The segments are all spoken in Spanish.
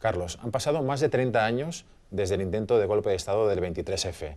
Carlos, han pasado más de 30 años desde el intento de golpe de Estado del 23F.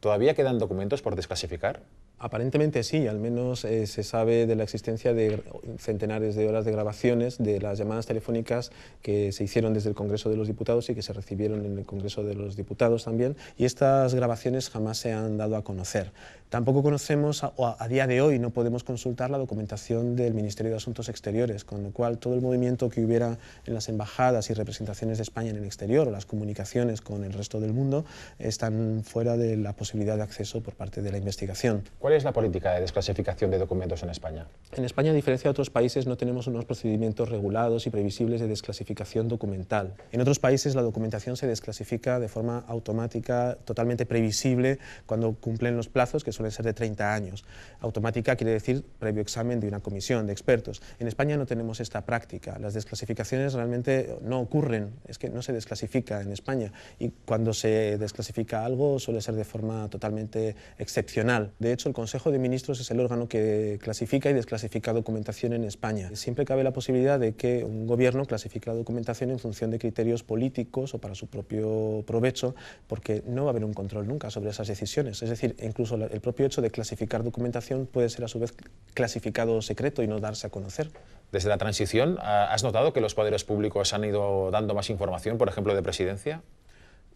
¿Todavía quedan documentos por desclasificar? Aparentemente sí, al menos eh, se sabe de la existencia de centenares de horas de grabaciones de las llamadas telefónicas que se hicieron desde el Congreso de los Diputados y que se recibieron en el Congreso de los Diputados también, y estas grabaciones jamás se han dado a conocer. Tampoco conocemos, o a día de hoy no podemos consultar la documentación del Ministerio de Asuntos Exteriores, con lo cual todo el movimiento que hubiera en las embajadas y representaciones de España en el exterior o las comunicaciones con el resto del mundo están fuera de la posibilidad de acceso por parte de la investigación. ¿Cuál es la política de desclasificación de documentos en España? En España, a diferencia de otros países, no tenemos unos procedimientos regulados y previsibles de desclasificación documental. En otros países, la documentación se desclasifica de forma automática, totalmente previsible, cuando cumplen los plazos, que suelen ser de 30 años. Automática quiere decir previo examen de una comisión de expertos. En España no tenemos esta práctica. Las desclasificaciones realmente no ocurren, es que no se desclasifica en España. Y cuando se desclasifica algo, suele ser de forma totalmente excepcional. De hecho, el Consejo de Ministros es el órgano que clasifica y desclasifica documentación en España. Siempre cabe la posibilidad de que un gobierno clasifique la documentación en función de criterios políticos o para su propio provecho, porque no va a haber un control nunca sobre esas decisiones. Es decir, incluso el propio hecho de clasificar documentación puede ser a su vez clasificado secreto y no darse a conocer. Desde la transición, ¿has notado que los poderes públicos han ido dando más información, por ejemplo, de presidencia?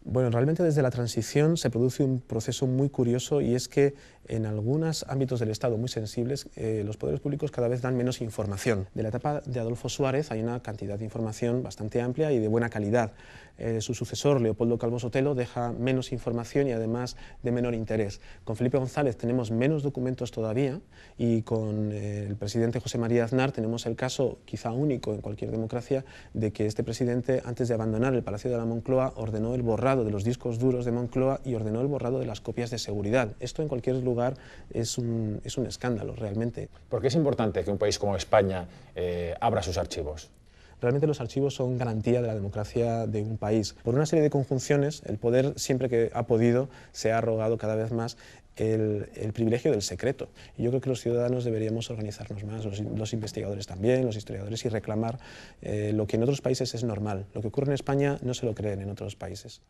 Bueno, realmente desde la transición se produce un proceso muy curioso y es que en algunos ámbitos del Estado muy sensibles eh, los poderes públicos cada vez dan menos información. De la etapa de Adolfo Suárez hay una cantidad de información bastante amplia y de buena calidad. Eh, su sucesor, Leopoldo Calvo Sotelo, deja menos información y además de menor interés. Con Felipe González tenemos menos documentos todavía y con eh, el presidente José María Aznar tenemos el caso, quizá único en cualquier democracia, de que este presidente, antes de abandonar el Palacio de la Moncloa, ordenó el borrado de los discos duros de Moncloa y ordenó el borrado de las copias de seguridad. Esto en cualquier lugar es un, escándalo realmente. ¿Por qué es importante que un país como España eh, abra sus archivos? Realmente los archivos son garantía de la democracia de un país. Por una serie de conjunciones, el poder siempre que ha podido se ha arrogado cada vez más el, privilegio del secreto. Y yo creo que los ciudadanos deberíamos organizarnos más, los, investigadores también, los historiadores, y reclamar eh, lo que en otros países es normal. Lo que ocurre en España no se lo creen en otros países.